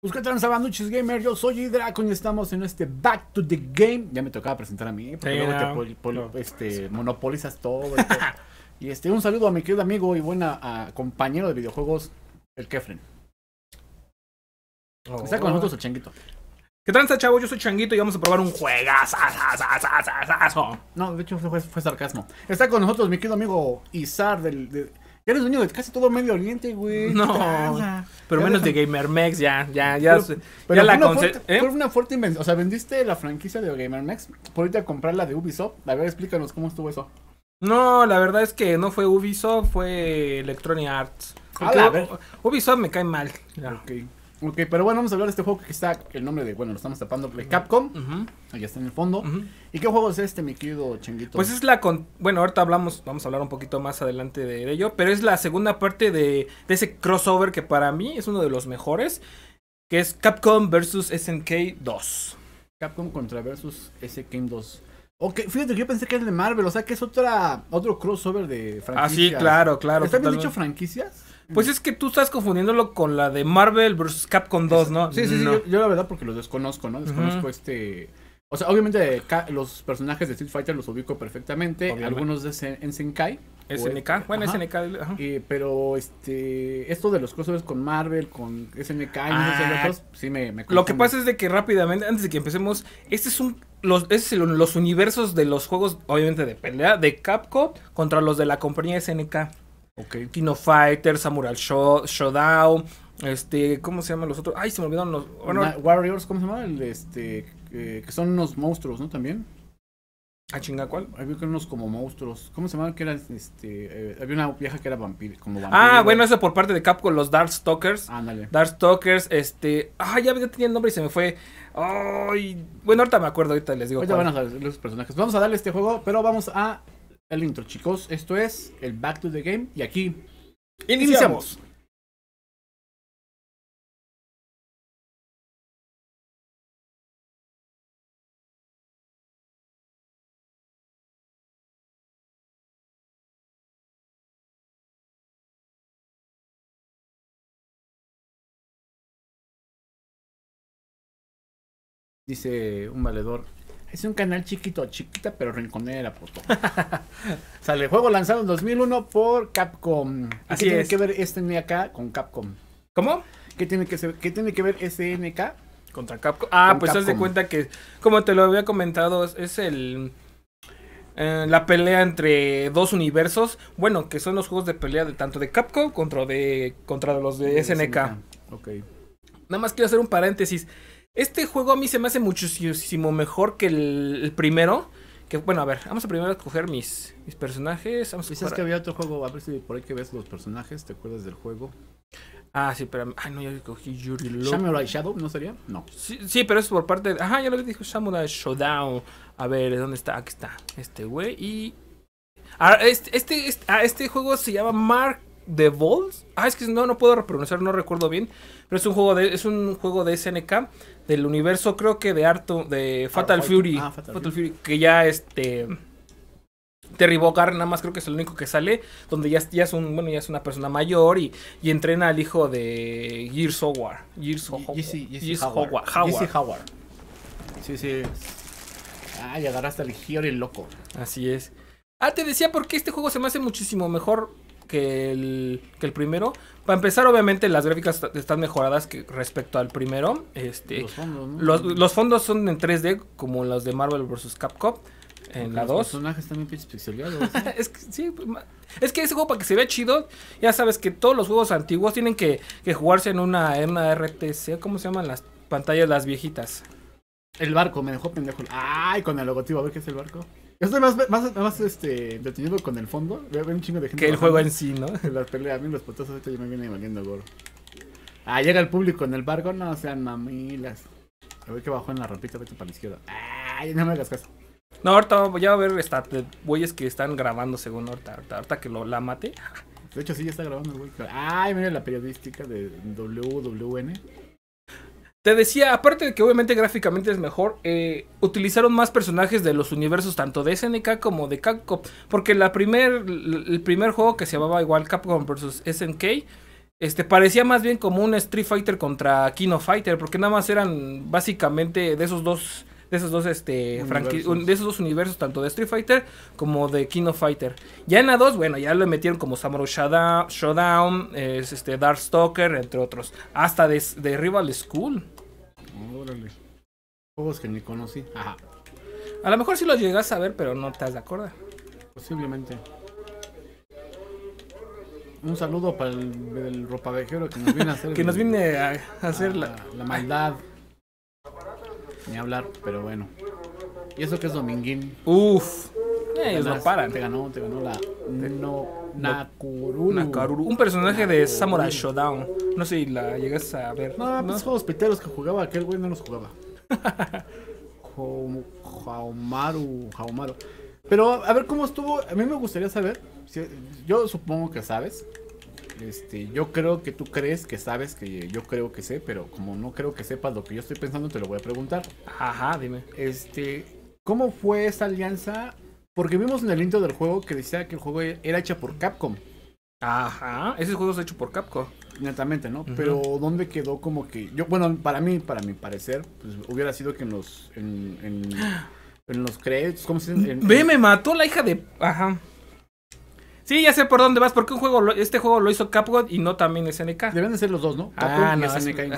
Pues qué tranza Banduchis Gamer, yo soy Hidracon y estamos en este Back to the Game. Ya me tocaba presentar a mí, porque luego te este, monopolizas todo. Y, este, un saludo a mi querido amigo y buen ah, compañero de videojuegos, el Kefren. Oh. Está con nosotros el changuito. ¿Qué tranza, chavo? Yo soy Changuito y vamos a probar un juegazo. No, de hecho fue, sarcasmo. Está con nosotros mi querido amigo Izar del, ya eres dueño de casi todo Medio Oriente, güey. No. Pero menos de GamerMex, ya, ya, ya. ya la ¿Eh? una fuerte, una fuerte O sea, vendiste la franquicia de GamerMex por irte a comprar la de Ubisoft. A ver, explícanos cómo estuvo eso. No, la verdad es que no fue Ubisoft, fue Electronic Arts. claro Ubisoft me cae mal. Ok, pero bueno, vamos a hablar de este juego que está, el nombre de, bueno, lo estamos tapando, de Capcom, allá está en el fondo. ¿Y qué juego es este, mi querido Changuito? Pues es la, con, bueno, ahorita hablamos, vamos a hablar un poquito más adelante de, ello, pero es la segunda parte de, ese crossover que para mí es uno de los mejores, que es Capcom versus SNK 2. Capcom contra versus SNK 2. Ok, fíjate que yo pensé que era de Marvel, o sea que es otra, otro crossover de franquicias. Ah, sí, claro, claro. ¿Está bien dicho franquicias? Pues es que tú estás confundiéndolo con la de Marvel vs. Capcom 2, ¿no? Sí, sí, sí. Yo, la verdad porque los desconozco, ¿no? Desconozco este... O sea, obviamente los personajes de Street Fighter los ubico perfectamente. Algunos de SNK. en SNK, este, bueno, SNK. pero este, esto de los crossovers con Marvel, con SNK y ah, otros, sí me, me Lo que pasa es de que rápidamente, antes de que empecemos, este es un. Los, este los universos de los juegos, obviamente de pelea, de Capcom contra los de la compañía SNK. Okay. Kino Fighter, Samurai Show, Showdown, este, ¿cómo se llaman los otros? Ay, se me olvidaron los... Warriors, ¿cómo se llama? El, este, eh, que son unos monstruos, ¿no? También. Ah, chinga cuál? Había unos como monstruos. ¿Cómo se llamaban? Que eran, este, eh, había una vieja que era vampiro, como Ah, bueno, eso por parte de Capcom, los Darkstalkers. Ándale. Ah, Darkstalkers, este... Ah, ya, tenía el nombre y se me fue. Ay... Bueno, ahorita me acuerdo, ahorita les digo. Ahorita van a saber los personajes. Vamos a darle este juego, pero vamos a el intro, chicos. Esto es el Back to the Game y aquí iniciamos. Dice un valedor, es un canal chiquito, chiquita, pero rinconera, puto. Sale juego lanzado en 2001 por Capcom. ¿Qué tiene que ver SNK este con Capcom? ¿Cómo? ¿Qué tiene que, ser, qué tiene que ver SNK? Este contra Capcom. Ah, pues haz de cuenta que, como te lo había comentado, es el. Eh, la pelea entre dos universos. Bueno, que son los juegos de pelea de tanto de Capcom contra, de, contra los de, SNK. SNK. Ok. Nada más quiero hacer un paréntesis. Este juego a mí se me hace muchísimo mejor que el, primero. Que, bueno, a ver, vamos a primero escoger mis, mis personajes. Vamos Dices que había otro juego, a ver si por ahí que ves los personajes, ¿te acuerdas del juego? Ah, sí, pero. Ay, no, yo cogí Yuri Love. Samurai Shadow, ¿no sería? No. Sí, pero es por parte. De, ajá, ya lo había dicho, Samurai Showdown. A ver, ¿dónde está? Aquí está. Este güey. Y. Ah, este, este, este, ah, este juego se llama Mark The Balls. Ah, es que no, no puedo pronunciar, no recuerdo bien. Pero es un juego de, es un juego de SNK del universo, creo que de harto de Fatal Fury. Ah, Fatal, Fury. Que ya este. Terry Bogard nada más creo que es el único que sale. Donde ya, ya es un, bueno, ya es una persona mayor y, y entrena al hijo de Gears Howard. Gears, Gears Howard. Sí, sí. Ah, y agarraste al y el loco. Así es. Ah, te decía porque este juego se me hace muchísimo mejor que el, que el primero. Para empezar, obviamente, las gráficas están mejoradas que, respecto al primero. Este, los, fondos, los, fondos son en 3D, como los de Marvel vs. Capcom. En la 2. Los personajes también pues, muy es, que, ese juego para que se vea chido, ya sabes que todos los juegos antiguos tienen que, jugarse en una, en una RTC. ¿Cómo se llaman las pantallas las viejitas? El barco, me dejó pendejo. Ay, con el logotipo, a ver qué es el barco. Estoy más, este, detenido con el fondo. ver un chingo de gente. Que el juego en sí, ¿no? La pelea, a mí los potosos hecho, ya me vienen valiendo gorro. Ah, llega el público en el barco, no sean mamilas. A ver que bajó en la rampita, vete para la izquierda. Ay, no me hagas caso. No, ahorita ya a ver esta, güeyes que están grabando según ahorita, ahorita, que lo la mate. De hecho, sí, ya está grabando el güey. Ay, mira la periodística de WWN. Te decía, aparte de que obviamente gráficamente es mejor, eh, utilizaron más personajes de los universos tanto de SNK como de Capcom. Porque la primer, el primer juego que se llamaba igual Capcom vs. SNK, este, parecía más bien como un Street Fighter contra Kino Fighter, porque nada más eran básicamente de esos dos de esos dos este de esos dos universos, tanto de Street Fighter como de King of Fighter. Ya en la 2, bueno, ya le metieron como Samurai Showdown, Showdown es este Darkstalker, entre otros, hasta de, Rival School. Órale. Juegos que ni conocí. Ajá. A lo mejor sí lo llegas a ver, pero no te has de acuerdo. Posiblemente. Un saludo para el, ropavejero que nos viene a hacer. que nos viene a, hacer la maldad. Ni hablar, pero bueno. Y eso que es Dominguín. Uff, Eh, no paran. Te ganó, te ganó la. No, Nakaruru. Un personaje de Samurai Showdown. No sé si la llegas a ver. No, pues ¿no? pues juegos peteros que jugaba aquel güey no los jugaba. Jaumaru, Jaumaru. Pero a ver cómo estuvo. A mí me gustaría saber. yo supongo que sabes este, yo creo que tú crees que sabes que yo creo que sé, pero como no creo que sepas lo que yo estoy pensando, te lo voy a preguntar. Ajá, dime. Este, ¿cómo fue esta alianza? Porque vimos en el intro del juego que decía que el juego era hecho por Capcom. Ajá, ese juego es hecho por Capcom. Netamente, ¿no? Pero ¿dónde quedó como que yo, bueno, para mí, para mi parecer, pues, hubiera sido que en los en, en, los créditos, ¿cómo se dice? Ve, me mató la hija de ajá. Sí, ya sé por dónde vas, porque un juego este juego lo hizo Capcom y no también SNK. Deben de ser los dos, ¿no? ah, y SNK en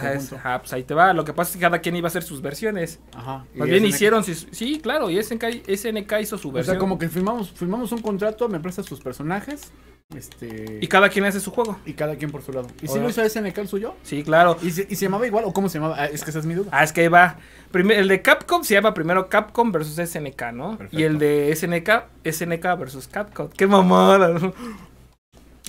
ah, pues ahí te va. Lo que pasa es que cada quien iba a hacer sus versiones. Ajá. Más bien hicieron sí, claro, y SNK, SNK hizo su versión. O sea, como que firmamos, firmamos un contrato, me prestas sus personajes este, y cada quien hace su juego. Y cada quien por su lado. ¿Y si no hizo SNK el suyo? Sí, claro. ¿Y se, llamaba igual o cómo se llamaba? Ah, es que esa es mi duda. Ah, es que iba va. el de Capcom se llama primero Capcom versus SNK, ¿no? Y el de SNK, SNK versus Capcom. ¡Qué mamada!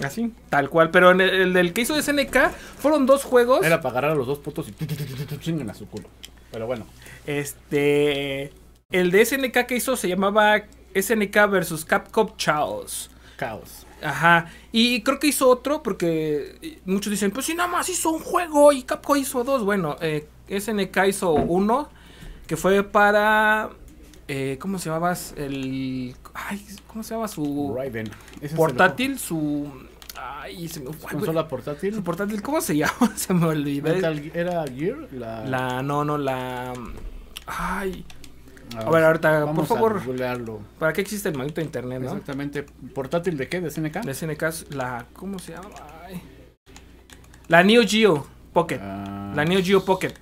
Así, tal cual. Pero el, del que hizo SNK fueron dos juegos. Era para agarrar a los dos putos y chingan a su culo. Pero bueno. Este. El de SNK que hizo se llamaba SNK versus Capcom Chaos. Chaos. Ajá. Y creo que hizo otro porque eh, muchos dicen, pues si nada más hizo un juego y Capcom hizo dos. Bueno, eh, SNK hizo uno que fue para... Eh, ¿Cómo se llamaba? El... Ay, ¿Cómo se llamaba su... Portátil, su... Ay, se me... ¿Consola portátil? Su portátil, ¿cómo se llama? se me olvidó. ¿Era Gear? la... No, no, la... Ay... A, ver, ahorita, por favor. ¿Para qué existe el maldito internet, no? Exactamente. ¿Portátil de qué? ¿De SNK? De SNK, la. ¿Cómo se llama? La Neo Geo Pocket. Ah. la Neo Geo Pocket.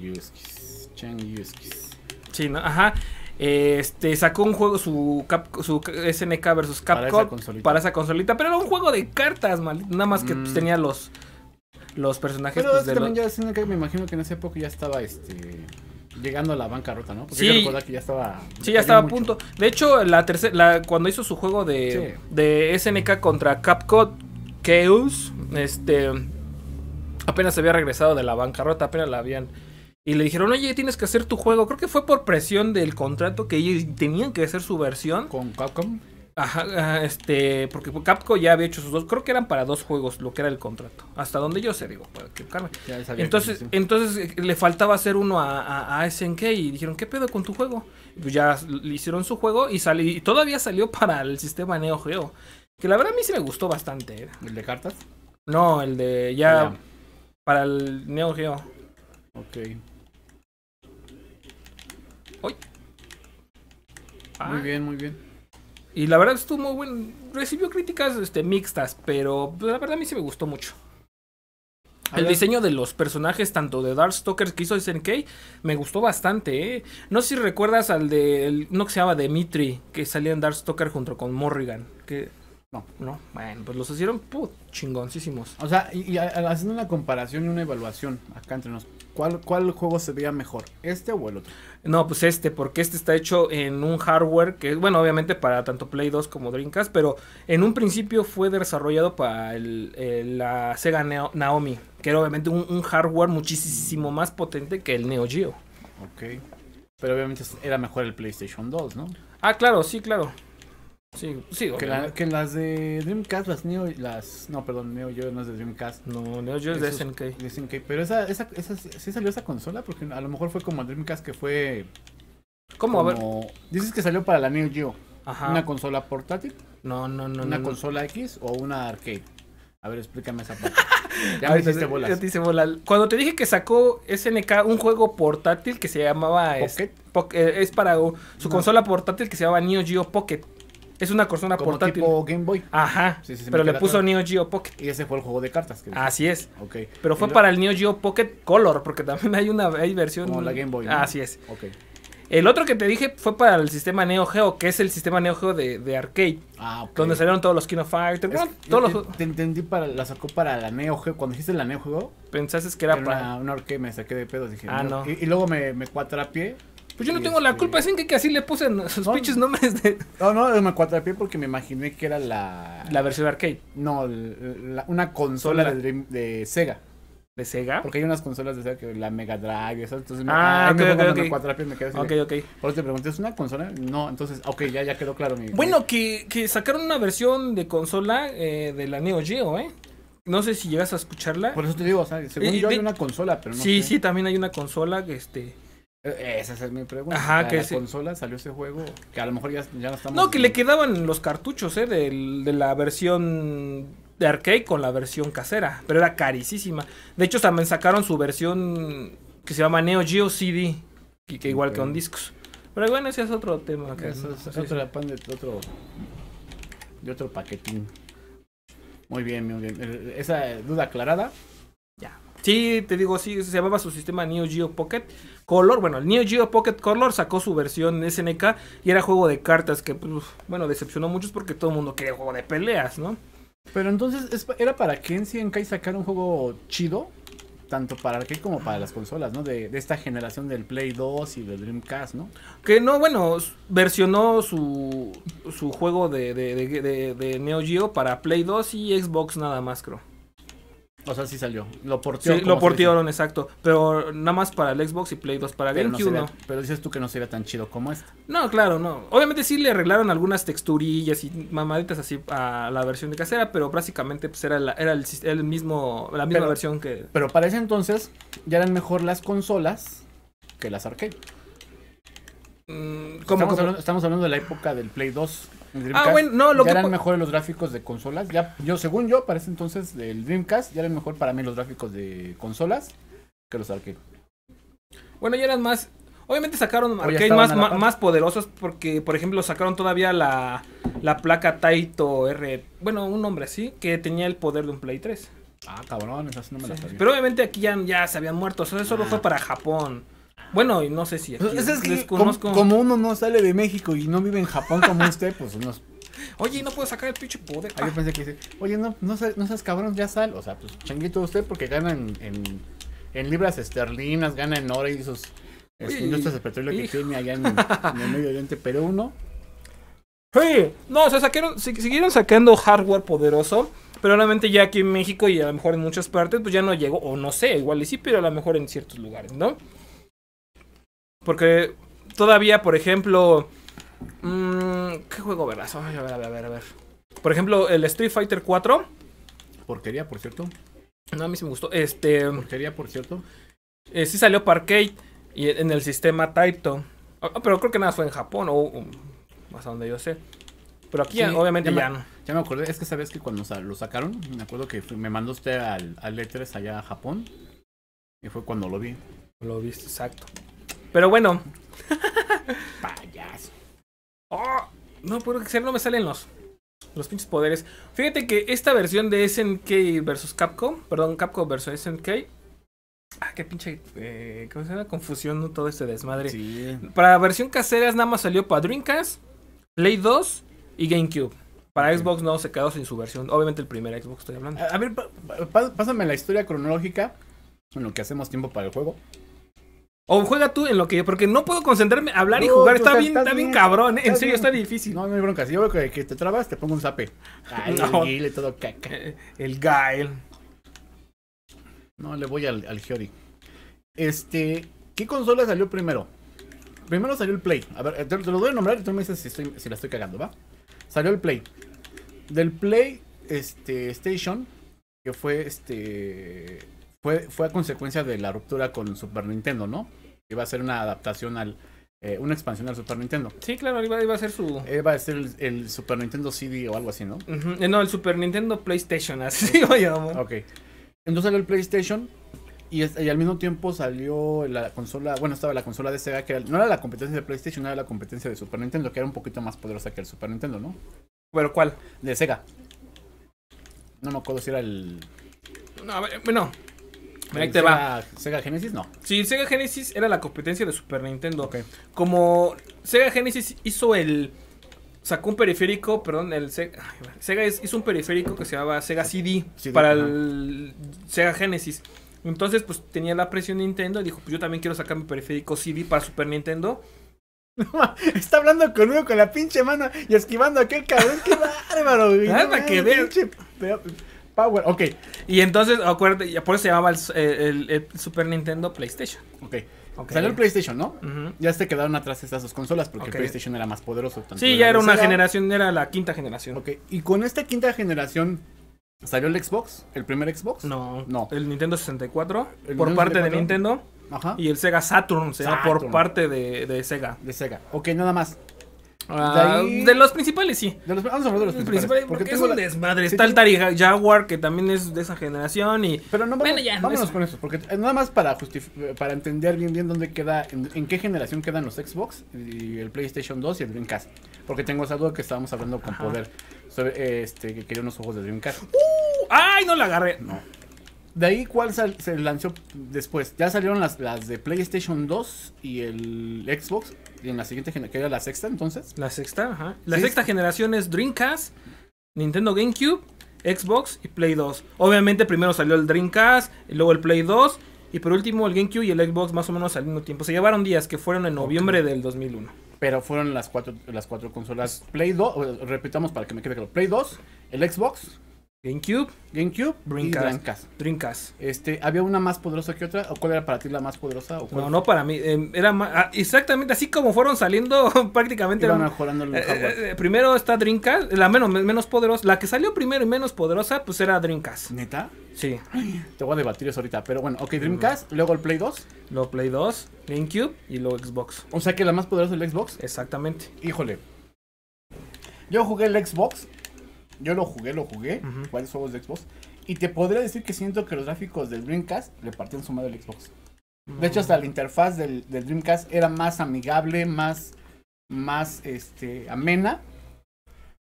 Yuskis. Changyuskis. Sí, ¿no? Ajá. Este sacó un juego, su, SNK versus Capcom para esa, consolita, pero era un juego de cartas, maldito. nada más que pues, mm. tenía los, los personajes. Pero pues, también ya SNK me imagino que en esa época ya estaba este llegando a la bancarrota, ¿no? Porque sí, yo que ya estaba. Sí, ya estaba a punto. De hecho, la tercera, cuando hizo su juego de, SNK contra Capcom Chaos, este apenas se había regresado de la bancarrota, apenas la habían. Y le dijeron, oye, tienes que hacer tu juego. Creo que fue por presión del contrato que ellos tenían que hacer su versión. ¿Con Capcom? Ajá, ah, este, porque Capcom ya había hecho sus dos, creo que eran para dos juegos lo que era el contrato, hasta donde yo sé, digo, Entonces, entonces eh, le faltaba hacer uno a, a, SNK y dijeron, ¿qué pedo con tu juego? pues ya le hicieron su juego y, salió, y todavía salió para el sistema Neo Geo, que la verdad a mí sí me gustó bastante. Eh. ¿El de cartas? No, el de ya para el Neo Geo. Ok. Muy ah. bien, muy bien. Y la verdad estuvo muy bueno. Recibió críticas este, mixtas, pero la verdad a mí sí me gustó mucho. El diseño de los personajes, tanto de Darkstalkers que hizo SNK, me gustó bastante, ¿eh? No sé si recuerdas al de. El, no que se llama Dimitri, que salía en Darkstalker junto con Morrigan. Que no. No, bueno, pues los hicieron put, chingoncísimos. O sea, y, haciendo una comparación y una evaluación acá entre nosotros, ¿cuál, ¿cuál juego se veía mejor? ¿Este o el otro? No, pues este, porque este está hecho en un hardware que es, bueno, obviamente para tanto Play 2 como Dreamcast, pero en un principio fue desarrollado para la Sega Naomi, que era obviamente un, un hardware muchísimo más potente que el Neo Geo. Ok. Pero obviamente era mejor el PlayStation 2, ¿no? Ah, claro, sí, claro. Sí, sí, que, las de Dreamcast, las Neo, las, no, perdón, Neo Geo no es de Dreamcast. No, Neo Geo es de SNK. SNK, pero esa, esa, esa, sí salió esa consola, porque a lo mejor fue como Dreamcast que fue... ¿Cómo? Dices que salió para la Neo Geo. Ajá. ¿Una consola portátil? No, no, no. ¿Una consola X o una arcade? A ver, explícame esa parte. Ya me bolas. Ya te hice bolas Cuando te dije que sacó SNK un juego portátil que se llamaba... Pocket. Eh, es, para su consola portátil que se llamaba Neo Geo Pocket. Es una consola Como portátil. tipo Game Boy. Ajá. pero le puso Neo Geo Pocket. Y ese fue el juego de cartas. Que Así es. Ok. Pero fue para el Neo Geo Pocket Color, porque también hay una versión. Como la Game Boy. Así es. Ok. El otro que te dije fue para el sistema Neo Geo, que es el sistema Neo Geo de, arcade. Ah, ok. Donde salieron todos los King of Fighters. todos te, te, entendí para, la sacó para la Neo Geo. Cuando dijiste la Neo Geo. Pensaste que era, para. Una, una arcade, me saqué de pedos. Dije, ah, no. Y, luego me, me pie pues yo no tengo la este, culpa, dicen que, así le puse sus pinches nombres de. No, no, me cuatrapié porque me imaginé que era la. La versión arcade. No, una consola de, Dream, de Sega. ¿De Sega? Porque hay unas consolas de Sega que la Mega Drive y Entonces ah, me, okay, me, okay, okay. me quedo así. Ok, ok. Por eso te pregunté, ¿es una consola? No, entonces, ok, ya, quedó claro. Mi, bueno, Que, que, sacaron una versión de consola eh, de la Neo Geo, ¿eh? No sé si llegas a escucharla. Por eso te digo, o sea, según yo hay una consola, pero no. Sí, sí, también hay una consola que este. Eh, esa es mi pregunta. Ajá, que la consola salió ese juego que a lo mejor ya, no estamos. No, que le quedaban los cartuchos, ¿eh? de, la versión de arcade con la versión casera, pero era carísima. De hecho, también sacaron su versión que se llama Neo Geo CD, que, que igual que con discos. Pero bueno, ese es otro tema. Que es, otro de otro, de otro paquetín. Muy bien, muy bien. Eh, esa duda aclarada. Ya. Sí, te digo, sí, se llamaba su sistema Neo Geo Pocket. Color. Bueno, el Neo Geo Pocket Color sacó su versión SNK y era juego de cartas que, pues, bueno, decepcionó a muchos porque todo el mundo quería juego de peleas, ¿no? Pero entonces, ¿era para que en CNK sacar un juego chido? tanto para arcade como para las consolas, ¿no? De, esta generación del Play 2 y del Dreamcast, ¿no? Que no, bueno, versionó su, juego de, de, Neo Geo para Play 2 y Xbox nada más, creo. O sea, sí salió. Lo portearon. lo portearon, exacto. Pero nada más para el Xbox y Play 2. Para pero GameCube no, Pero dices tú que no sería tan chido como este. No, claro, no. Obviamente sí le arreglaron algunas texturillas y mamaditas así a la versión de casera, pero básicamente pues era, la, el, mismo, la misma versión que... Pero para ese entonces ya eran mejor las consolas que las arcade. Mm, ¿cómo, estamos, Hablando, estamos hablando de la época del Play 2 ah, bueno, no, lo ya que eran mejores los gráficos de consolas. Ya, yo, según yo, parece entonces el Dreamcast ya eran mejor para mí los gráficos de consolas que los arcade. Bueno, ya eran más. Obviamente sacaron arcade más, poderosos porque, por ejemplo, sacaron todavía la, placa Taito R. Bueno, un nombre así, que tenía el poder de un Play 3. Ah, cabrón, esas no me las sabía. Pero obviamente aquí ya, ya se habían muerto. O sea, eso solo ah. fue para Japón. Bueno, y no sé si aquí pues, es que como, como, uno no sale de México y no vive en Japón como usted, pues unos... Oye, no puedo sacar el pinche poder. Ah, yo ah. pensé que dice, oye, no, no, seas, no cabrón, ya sal. O sea, pues changuito usted porque gana en, en, libras esterlinas, gana en oro y esos este, industrias de petróleo que tiene allá en, el Medio Oriente, pero uno... sí no, o sea, siguieron sacando hardware poderoso, pero obviamente ya aquí en México y a lo mejor en muchas partes, pues ya no llegó, o no sé, igual y sí, pero a lo mejor en ciertos lugares, ¿no? Porque todavía, por ejemplo... Mm, ¿Qué juego verás? a ver, a ver, a ver, Por ejemplo, el Street Fighter 4. Porquería, por cierto. No, a mí sí me gustó. Este... Porquería, por cierto. Eh, sí salió Parkade y en el sistema Taito. Ah, ah, pero creo que nada fue en Japón o, más a donde yo sé. Pero aquí obviamente ya, ya, me, ya, me, acordé, es que sabes que cuando lo sacaron, me acuerdo que me mandó usted al, al e allá a Japón. Y fue cuando lo vi. Lo viste, exacto. Pero bueno. Payaso. Oh, no, puedo ser no me salen los, los pinches poderes. Fíjate que esta versión de SNK versus Capcom, perdón, Capcom versus SNK. Ah, qué pinche. Eh, ¿Cómo Confusión, Todo este desmadre. Sí. Para versión caseras nada más salió para Dreamcast, Play 2 y GameCube. Para Xbox no, se quedó sin su versión. Obviamente el primer Xbox estoy hablando. a ver, pásame la historia cronológica en lo que hacemos tiempo para el juego. O juega tú en lo que. Porque no puedo concentrarme, hablar y jugar. Pues, está, bien, cabrón. ¿eh? En serio, está difícil. No, no hay bronca. Si yo veo que, que te trabas, te pongo un zape. no. el El Gael. No, le voy al, al Este. ¿Qué consola salió primero? Primero salió el Play. A ver, eh, te, lo voy a nombrar y tú me dices si, la estoy cagando, ¿va? Salió el Play. Del Play este, Station, que fue este. Fue, fue a consecuencia de la ruptura con Super Nintendo, ¿no? Iba a ser una adaptación al. Eh, una expansión al Super Nintendo. Sí, claro, iba, iba a ser su. Iba eh, a ser el, Super Nintendo CD o algo así, ¿no? Eh, no, el Super Nintendo PlayStation, así lo llamo. Ok. Entonces salió el PlayStation y, al mismo tiempo salió la consola. Bueno, estaba la consola de Sega, que no era la competencia de PlayStation, era la competencia de Super Nintendo, que era un poquito más poderosa que el Super Nintendo, ¿no? ¿Pero cuál? De Sega. No me acuerdo si era el. No, a ver, Bueno. Ahí Sega, va. Sega Genesis no. Sí, Sega Genesis era la competencia de Super Nintendo. Ok Como Sega Genesis hizo el. Sacó un periférico, perdón, el Sega, Sega hizo un periférico que se llamaba Sega CD, para el Sega Genesis. Entonces, pues tenía la presión Nintendo y dijo, pues yo también quiero sacar mi periférico CD para Super Nintendo. Está hablando conmigo con la pinche mano y esquivando aquel cabrón. ¡Qué bárbaro, güey! Nada que ver. Power, ok. Y entonces, acuérdate, por eso se llamaba el, Super Nintendo PlayStation. Ok. Okay. Salió el PlayStation, ¿no? Ya se quedaron atrás estas dos consolas porque el PlayStation era más poderoso. sí, ya era una generación, era la quinta generación. Ok, y con esta quinta generación, ¿salió el Xbox? ¿El primer Xbox? No, no. El Nintendo 64 por parte de Nintendo. Ajá. Y el Sega Saturn, o sea, por parte de, de Sega. De Sega. Ok, nada más. Ah, de, los principales, sí. vamos a hablar de los principales. porque, es un desmadre. está el Tari Jaguar, que también es de esa generación. Y, pero no, vámonos con eso. Porque eh, nada más para eh, para entender bien bien dónde queda, en, qué generación quedan los Xbox y el PlayStation 2 y el Dreamcast. Porque tengo esa duda que estábamos hablando con Poder. Eh, este, que quería unos ojos de Dreamcast. ¡Uh! ¡Ay, no la agarré! No. De ahí, ¿cuál se lanzó después? Ya salieron las, las de PlayStation 2 y el Xbox en la siguiente generación, que era la sexta entonces. La sexta, ajá. La sexta generación es Dreamcast, Nintendo GameCube, Xbox y Play 2. Obviamente primero salió el Dreamcast, luego el Play 2 y por último el GameCube y el Xbox más o menos al mismo tiempo. Se llevaron días que fueron en noviembre del 2001. Pero fueron las cuatro, las cuatro consolas. Play 2, repitamos para que me quede claro. Play 2, el Xbox, GameCube, GameCube, Dreamcast. Dreamcast. Este, ¿había una más poderosa que otra? ¿O cuál era para ti la más poderosa? ¿O no, no para mí. Em, era ah, exactamente así como fueron saliendo prácticamente. Iban mejorando el eh, eh, eh, Primero está Dreamcast, la menos, menos poderosa. La que salió primero y menos poderosa, pues era Dreamcast. ¿Neta? Sí. te voy a debatir eso ahorita, pero bueno, ok, Dreamcast, luego el Play 2. Luego Play 2, GameCube y luego Xbox. O sea que la más poderosa es el Xbox. Exactamente. Híjole. Yo jugué el Xbox yo lo jugué, lo jugué, varios juegos de Xbox. Y te podría decir que siento que los gráficos del Dreamcast le partían su madre al Xbox. De hecho, mm. hasta la interfaz del, Dreamcast era más amigable, más, más este, amena.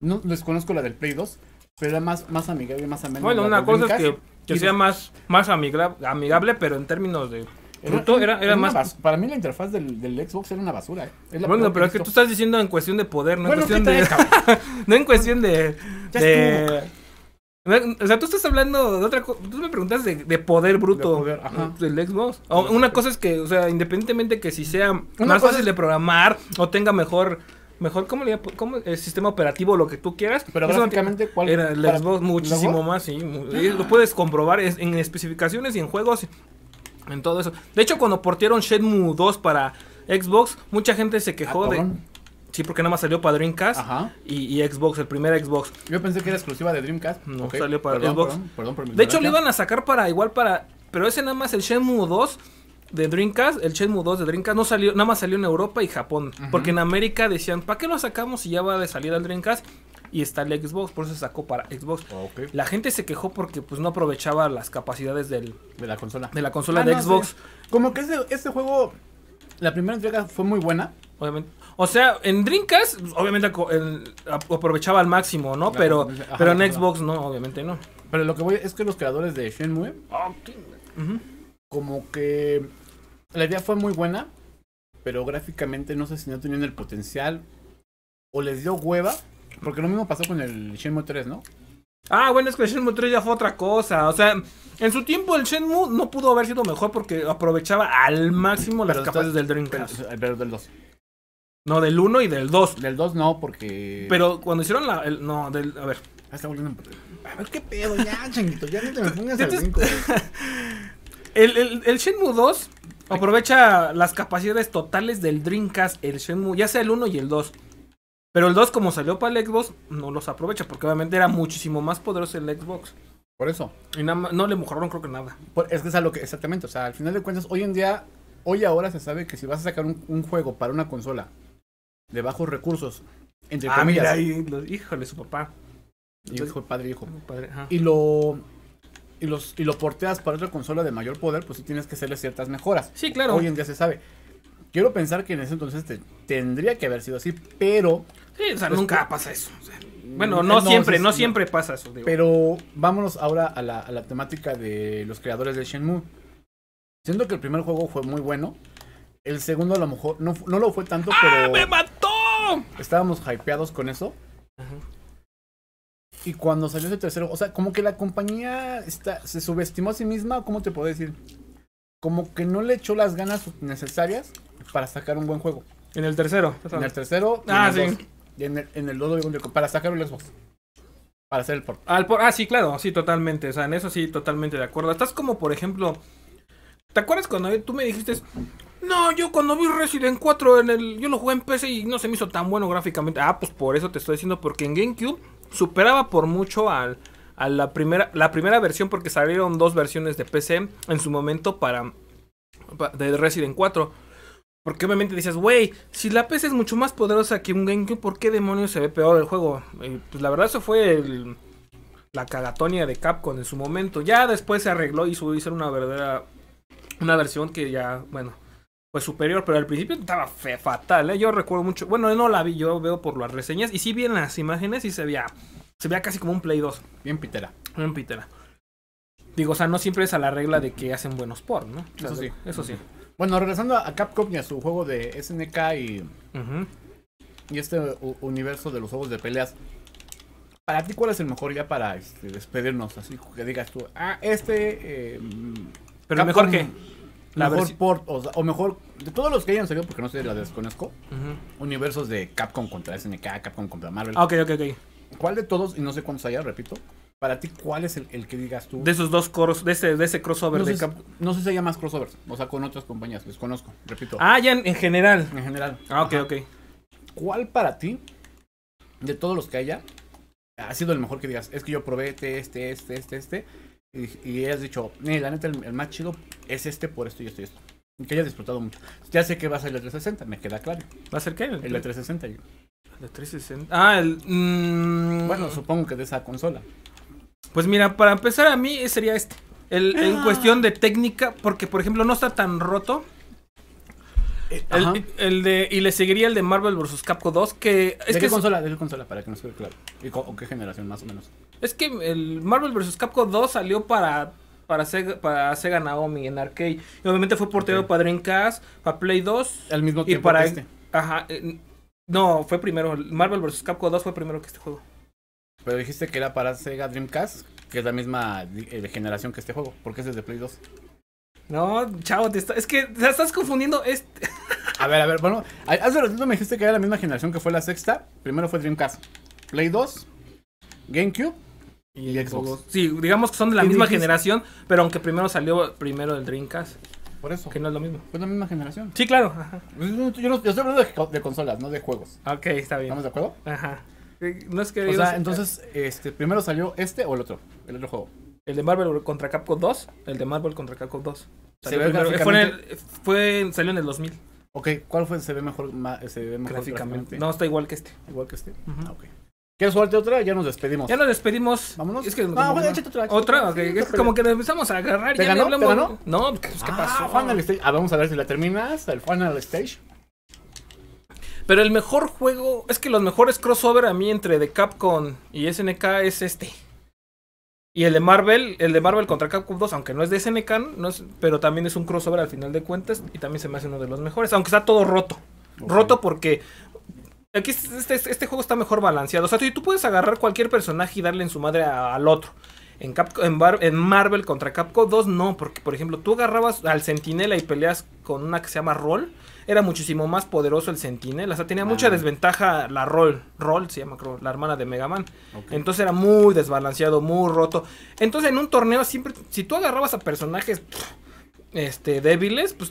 No desconozco la del Play 2, pero era más, más amigable, más amena. Bueno, una cosa es que, que sea más, más amigable, pero en términos de Bruto era, más. Para mí la interfaz del, Xbox era una basura. ¿eh? bueno, pero es que tú estás diciendo en cuestión de poder, no en cuestión de. no en cuestión de. O sea, tú estás hablando de otra cosa. Tú me preguntas de, poder bruto del Xbox. una cosa es que, o sea, independientemente que si sea más fácil de programar o tenga mejor mejor cómo, le, cómo el sistema operativo o lo que tú quieras pero básicamente cuál era el Xbox muchísimo más sí lo puedes comprobar en especificaciones y en juegos en todo eso. De hecho, cuando portieron Shenmue 2 para Xbox, mucha gente se quejó ah, de. Sí, porque nada más salió para Dreamcast Y, Xbox, el primer Xbox. Yo pensé que era exclusiva de Dreamcast. No, salió para Xbox. de hecho, lo iban a sacar para igual para. Pero ese nada más, el Shenmue 2 de Dreamcast, el Shenmue 2 de Dreamcast, no salió, nada más salió en Europa y Japón. Porque en América decían, ¿para qué lo sacamos si ya va de salida el Dreamcast? y está el Xbox, por eso se sacó para Xbox. Ah, la gente se quejó porque pues no aprovechaba las capacidades del, de la consola. De la consola ah, de Xbox. Como que ese juego, la primera entrega fue muy buena. Obviamente. O sea, en Dreamcast, obviamente aprovechaba al máximo, ¿no? pero, pero en Xbox no, obviamente no. Pero lo que voy es que los creadores de Shenmue, ah, como que la idea fue muy buena, pero gráficamente no sé si no tenían el potencial o les dio hueva porque lo mismo pasó con el Shenmue 3, ¿no? Ah, bueno, es que el Shenmue 3 ya fue otra cosa. O sea, en su tiempo el Shenmue no pudo haber sido mejor porque aprovechaba al máximo las capacidades del Dreamcast. Pero, eh, del 2. No, del 1 y del 2. Del 2 no, porque. Pero cuando hicieron la. no, del. A ver. Ah, está volviendo. A ver qué pedo, ya, ya no te me pongas el, el, el Shenmue 2 aprovecha las capacidades totales del Dreamcast, el Shenmue, ya sea el 1 y el 2. Pero el 2, como salió para el Xbox, no los aprovecha, porque obviamente era muchísimo más poderoso el Xbox. Por eso. Y nada, no le mejoraron, creo que nada. es que es algo que, exactamente, o sea, al final de cuentas, hoy en día, hoy ahora se sabe que si vas a sacar un, juego para una consola de bajos recursos, entre ah, comillas. Mira, ahí, los, híjole, su papá. hijo, padre, hijo. Padre, Y lo y, los, y lo porteas para otra consola de mayor poder, pues sí tienes que hacerle ciertas mejoras. Sí, claro. Hoy en día se sabe. Quiero pensar que en ese entonces te, tendría que haber sido así, pero Sí, o sea, pues nunca pasa eso. bueno, mm, eh, no, siempre, no, siempre pasa eso. Pero vámonos ahora a la, temática de los creadores de Shenmue. Siento que el primer juego fue muy bueno. El segundo a lo mejor no, no lo fue tanto, ¡Ah, pero... ¡Me mató! Estábamos hypeados con eso. Y cuando salió ese tercero, o sea, como que la compañía está, se subestimó a sí misma, ¿cómo te puedo decir? Como que no le echó las ganas necesarias para sacar un buen juego. En el tercero. En el tercero. Ah, sí en el, en el para sacar el Xbox. Para hacer el port. ah, sí, claro, sí, totalmente. O sea, en eso sí, totalmente de acuerdo. Estás como, por ejemplo, ¿te acuerdas cuando tú me dijiste, no, yo cuando vi Resident 4 en el, yo lo jugué en PC y no se me hizo tan bueno gráficamente. Ah, pues por eso te estoy diciendo, porque en GameCube superaba por mucho al, a la primera, la primera versión, porque salieron dos versiones de PC en su momento para, de Resident 4. Porque obviamente dices, wey, si la PC es mucho más poderosa que un GameCube, ¿por qué demonios se ve peor el juego? Y pues la verdad eso fue el, la cagatonia de Capcom en su momento. Ya después se arregló y subió una verdadera... Una versión que ya, bueno, fue superior, pero al principio estaba fe, fatal, ¿eh? Yo recuerdo mucho... Bueno, no la vi, yo veo por las reseñas. Y sí vi en las imágenes y se veía... Se veía casi como un Play 2. Bien pitera. Bien pitera. Digo, o sea, no siempre es a la regla de que hacen buenos por, ¿no? Eso, sí. Eso sí. Bueno, regresando a Capcom y a su juego de SNK y, y este universo de los juegos de peleas, ¿para ti cuál es el mejor ya para este, despedirnos? Así que digas tú, ah, este... Eh, Pero mejor que... La mejor port, o, mejor, de todos los que hayan salido, porque no sé, la desconozco, universos de Capcom contra SNK, Capcom contra Marvel. Ah, ok, ok, ok. ¿Cuál de todos, y no sé cuántos haya, repito, para ti, ¿cuál es el, que digas tú? De esos dos coros, de ese, de ese crossover no de sé, No sé si haya más crossovers, o sea, con otras compañías, les conozco, repito. Ah, ya en, general. En general. Ah, ok, ok. ¿Cuál para ti, de todos los que haya, ha sido el mejor que digas? Es que yo probé este, este, este, este, este. Y, y has dicho, eh, la neta, el, más chido es este por esto y esto y esto. que hayas disfrutado mucho. Ya sé que va a ser el 360, me queda claro. ¿Va a ser qué? El, 360. ¿El 360? Ah, el. Mm. Bueno, supongo que de esa consola. Pues mira, para empezar a mí sería este. en ah. cuestión de técnica, porque por ejemplo no está tan roto. Eh, el, de, y le seguiría el de Marvel vs. Capcom 2, que... Es que consola? ¿De consola? Para que nos quede claro. ¿Y qué generación más o menos? Es que el Marvel vs. Capcom 2 salió para para Sega, para Naomi en arcade. Y obviamente fue portero para Dreamcast, para Play 2. Al mismo tiempo para, este. Ajá. Eh, no, fue primero. Marvel vs. Capcom 2 fue primero que este juego. Pero dijiste que era para Sega Dreamcast, que es la misma eh, generación que este juego, porque es de Play 2. No, chavo, es que te estás confundiendo. Este... a ver, a ver, bueno, hace ratito me dijiste que era la misma generación que fue la sexta. Primero fue Dreamcast, Play 2, GameCube y, Xbox. Sí, digamos que son de la misma generación, pero aunque primero salió primero el Dreamcast. Por eso. Que no es lo mismo. Fue la misma generación. Sí, claro. Yo, estoy hablando de, consolas, no de juegos. Ok, está bien. ¿Estamos de acuerdo? Ajá. Eh, no es que. O sea, entonces, este, primero salió este o el otro, el otro juego. El de Marvel contra Capcom 2, el de Marvel contra Capcom 2. fue, salió en el 2000. Ok, ¿cuál fue? Se ve mejor, se ve mejor gráficamente. No, está igual que este. Igual que este. Uh ¿Quieres jugarte otra? Ya nos despedimos. Ya nos despedimos. Vámonos. Es que, ah, no, bueno, échate otra. Otra, es como que nos empezamos a agarrar. ¿Te ya ganó? ¿Te ganó? No, pues, ¿qué ah, pasó? Final Stage. Ah, vamos a ver si la terminas. El Final Stage. Pero el mejor juego, es que los mejores crossover a mí entre de Capcom y SNK es este. Y el de Marvel, el de Marvel contra Capcom 2, aunque no es de SNK, no es, pero también es un crossover al final de cuentas y también se me hace uno de los mejores, aunque está todo roto. Roto porque aquí este, este, este, juego está mejor balanceado. O sea, tú, puedes agarrar cualquier personaje y darle en su madre al otro. En, Marvel contra Capcom 2 no, porque por ejemplo tú agarrabas al Sentinela y peleas con una que se llama Roll, era muchísimo más poderoso el Sentinela, o sea, tenía mucha ah. desventaja la Roll, Roll se llama la hermana de Mega Man. Entonces era muy desbalanceado, muy roto. Entonces en un torneo siempre, si tú agarrabas a personajes... este, débiles, pues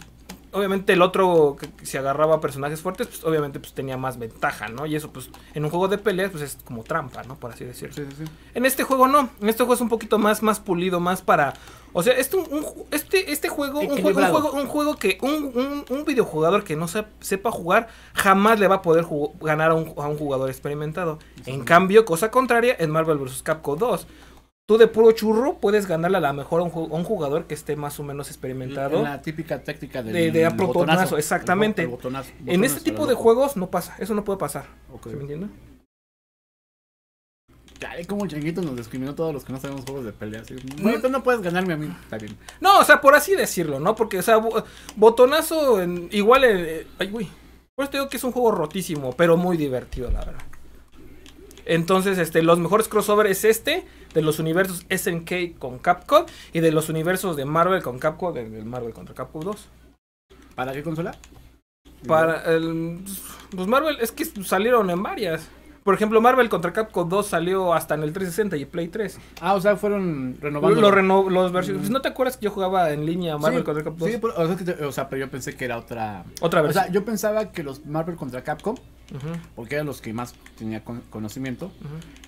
obviamente el otro que, se agarraba a personajes fuertes, pues obviamente pues tenía más ventaja, ¿no? Y eso pues en un juego de peleas pues es como trampa, ¿no? Por así decirlo. En este juego no, en este juego es un poquito más, más pulido, más para... O sea, este, este, este juego, un juego, un juego, que un, videojugador que no se, sepa jugar jamás le va a poder ganar a un, a un jugador experimentado. En cambio, cosa contraria, en Marvel vs. Capcom 2 tú de puro churro puedes ganarle a lo mejor a un, jugador que esté más o menos experimentado. En la típica táctica del, de, de botonazo, exactamente. en este tipo de juegos no pasa, eso no puede pasar. ¿Se me entiende? como el changuito nos discriminó todos los que no sabemos juegos de pelea. bueno, tú no puedes ganarme a mí. Está bien. No, o sea, por así decirlo, ¿no? Porque, o sea, botonazo, en, igual. Eh, ay, güey. Por eso te digo que es un juego rotísimo, pero muy divertido, la verdad. Entonces, este, los mejores crossover es este, de los universos SNK con Capcom y de los universos de Marvel con Capcom, del Marvel contra Capcom 2. ¿Para qué consola? Para el, pues Marvel, es que salieron en varias. Por ejemplo, Marvel contra Capcom 2 salió hasta en el 360 y Play 3. Ah, o sea, fueron renovando. Los, versiones. Pues, ¿No te acuerdas que yo jugaba en línea Marvel contra Capcom 2? Sí, o sea, pero yo pensé que era otra. Otra versión. O sea, yo pensaba que los Marvel contra Capcom porque eran los que más tenía conocimiento,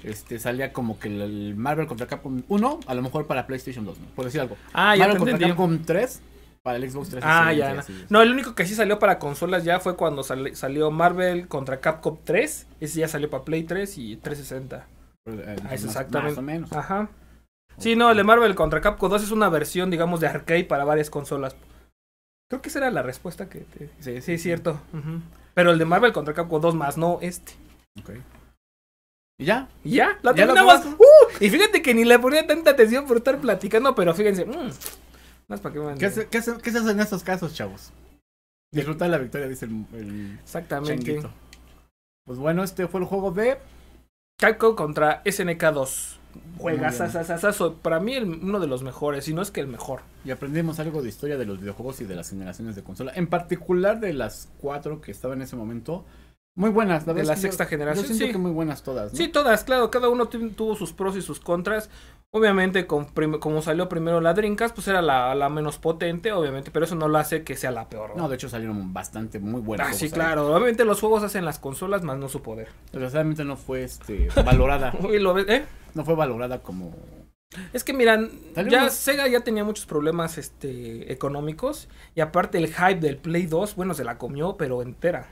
este salía como que el Marvel contra Capcom 1, a lo mejor para PlayStation 2, ¿no? por decir algo. Ah, Marvel ya contra Capcom 3 para el Xbox 360. Ah, ya. No. el único que sí salió para consolas ya fue cuando salió Marvel contra Capcom 3, ese ya salió para Play 3 y 360. Pues, eh, ah, exactamente. o menos. Ajá. Sí, no, el de Marvel contra Capcom 2 es una versión, digamos, de arcade para varias consolas. Creo que esa era la respuesta que... Sí, es cierto. Ajá pero el de Marvel contra Capcom 2 más, no este. Ok. Y ya. ya, la ¿Ya terminamos. ¡Uh! y fíjate que ni le ponía tanta atención por estar platicando, pero fíjense. Mmm, más para ¿Qué, se, qué, hace en estos casos, chavos? Disfrutar la victoria, dice el. Exactamente. Pues bueno, este fue el juego de. Capcom contra SNK 2. Juegas, Para mí, uno de los mejores, y no es que el mejor. Y aprendimos algo de historia de los videojuegos y de las generaciones de consola. En particular de las cuatro que estaban en ese momento. Muy buenas, De la sexta generación. sí. que muy buenas todas. Sí, todas, claro. Cada uno tuvo sus pros y sus contras. Obviamente, con como salió primero la Drinkas, pues era la, menos potente, obviamente, pero eso no lo hace que sea la peor. ¿no? de hecho salieron bastante muy buenas. Ah, sí, claro. Obviamente los juegos hacen las consolas, más no su poder. Desgraciadamente no fue este, valorada. ¿eh? No fue valorada como... Es que miran, ya Sega ya tenía muchos problemas este, económicos y aparte el hype del Play 2, bueno, se la comió, pero entera.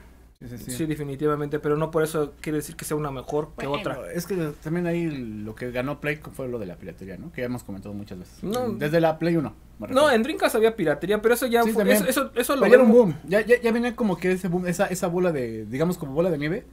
Sí, definitivamente, pero no por eso quiere decir que sea una mejor que otra. Es que también ahí lo que ganó Play fue lo de la piratería, ¿no? Que ya hemos comentado muchas veces. Desde la Play 1. No, en Dreamcast había piratería, pero eso ya fue, eso, eso, lo era un boom. Ya, ya, venía como que ese boom, esa, esa bola de, digamos como bola de nieve,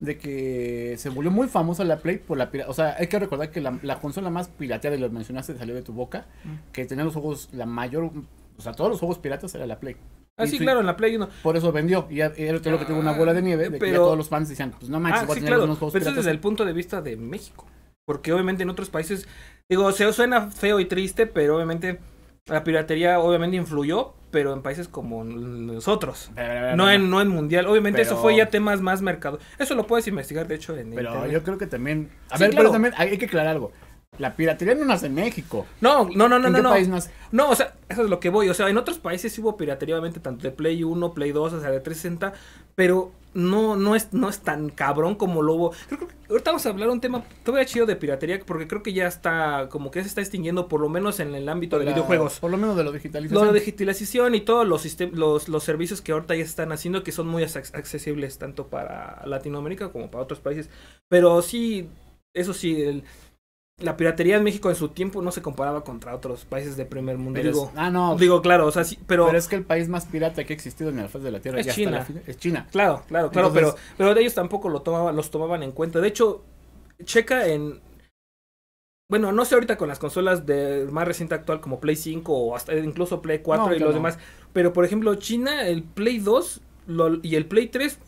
de que se volvió muy famosa la Play por la piratería. O sea, hay que recordar que la, la consola más pirateada, de lo mencionaste, salió de tu boca, que tenía los ojos, la mayor o sea, todos los juegos piratas era la Play. Ah, sí, claro, en la Play Por eso vendió. Y era lo que tuvo una bola de nieve. De pero... que todos los fans decían, pues no manches, ah, tener claro. unos juegos pero Eso desde el punto de vista de México. Porque obviamente en otros países, digo, se suena feo y triste, pero obviamente la piratería obviamente influyó, pero en países como nosotros. no, en, no en mundial. Obviamente eso fue ya temas más mercados. Eso lo puedes investigar, de hecho, en Pero yo creo que también... A ver, pero también hay que aclarar algo. La piratería no nace en México. No, no, no, no, ¿En qué no. País no. No, o sea, eso es lo que voy. O sea, en otros países hubo piratería, obviamente, tanto de Play 1, Play 2, o sea, de 360, pero no, no es, no es tan cabrón como lo hubo. Creo, que ahorita vamos a hablar un tema todavía chido de piratería, porque creo que ya está, como que se está extinguiendo, por lo menos en el ámbito de videojuegos. Por lo menos de lo digitalización. Lo de digitalización y todos los, los, los servicios que ahorita ya están haciendo, que son muy accesibles tanto para Latinoamérica como para otros países. Pero sí, eso sí, el la piratería en México en su tiempo no se comparaba contra otros países de primer mundo. digo, ah, no. Digo, claro, o sea, sí, pero. es que el país más pirata que ha existido en la faz de la Tierra es China. es China. Claro, claro, claro, pero, pero ellos tampoco lo tomaban, los tomaban en cuenta. De hecho, checa en. Bueno, no sé ahorita con las consolas de más reciente actual como Play 5 o hasta incluso Play 4 y los demás. Pero por ejemplo, China, el Play 2 y el Play 3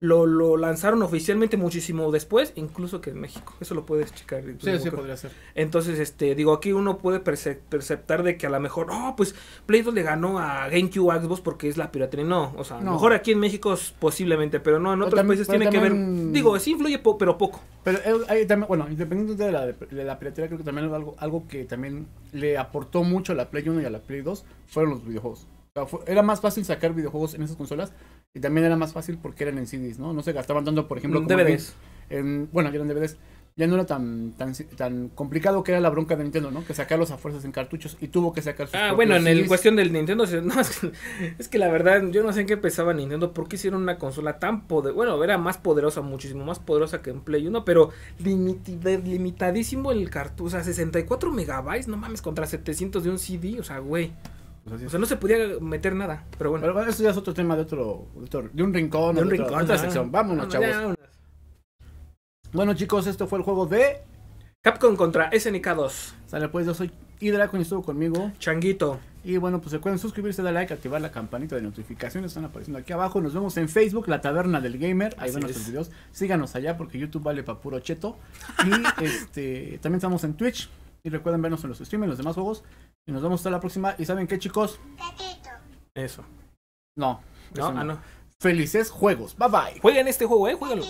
lo, lanzaron oficialmente muchísimo después, incluso que en México. Eso lo puedes checar. Sí, sí, podría ser. Entonces, este, digo, aquí uno puede perceptar de que a lo mejor, no, pues Play 2 le ganó a GameCube Xbox porque es la piratería. No, o sea, mejor aquí en México es posiblemente, pero no, en otros países tiene que ver. Digo, sí influye, pero poco. Pero eh, bueno, independientemente de la, de piratería, creo que también algo, algo que también le aportó mucho a la Play 1 y a la Play 2 fueron los videojuegos. era más fácil sacar videojuegos en esas consolas y también era más fácil porque eran en CDs, ¿no? No se gastaban tanto, por ejemplo, como DVDs. bueno, eran DVDs. Ya no era tan, tan, tan complicado que era la bronca de Nintendo, ¿no? Que sacarlos a fuerzas en cartuchos y tuvo que sacar sus Ah, bueno, en el cuestión del Nintendo, es, que la verdad, yo no sé en qué pensaba Nintendo, ¿Por qué hicieron una consola tan poderosa, bueno, era más poderosa, muchísimo más poderosa que en Play 1, pero limitadísimo el cartucho, o sea, 64 megabytes, no mames, contra 700 de un CD, o sea, güey o sea, no se podía meter nada, pero bueno. Pero eso ya es otro tema de otro, de, un rincón, de, otra sección. Vámonos, chavos. Bueno, chicos, esto fue el juego de Capcom contra SNK 2. Sale pues, yo soy Hidracon y estuvo conmigo Changuito. Y bueno, pues recuerden suscribirse, darle like, activar la campanita de notificaciones, están apareciendo aquí abajo. Nos vemos en Facebook, La Taberna del Gamer. Ahí van nuestros videos. Síganos allá porque YouTube vale para puro cheto. Y este, también estamos en Twitch. Y recuerden vernos en los streams, en los demás juegos. Y nos vemos hasta la próxima. ¿Y saben qué, chicos? Eso. No. Ah, no, Felices juegos. Bye bye. Jueguen este juego, eh. Jueguenlo.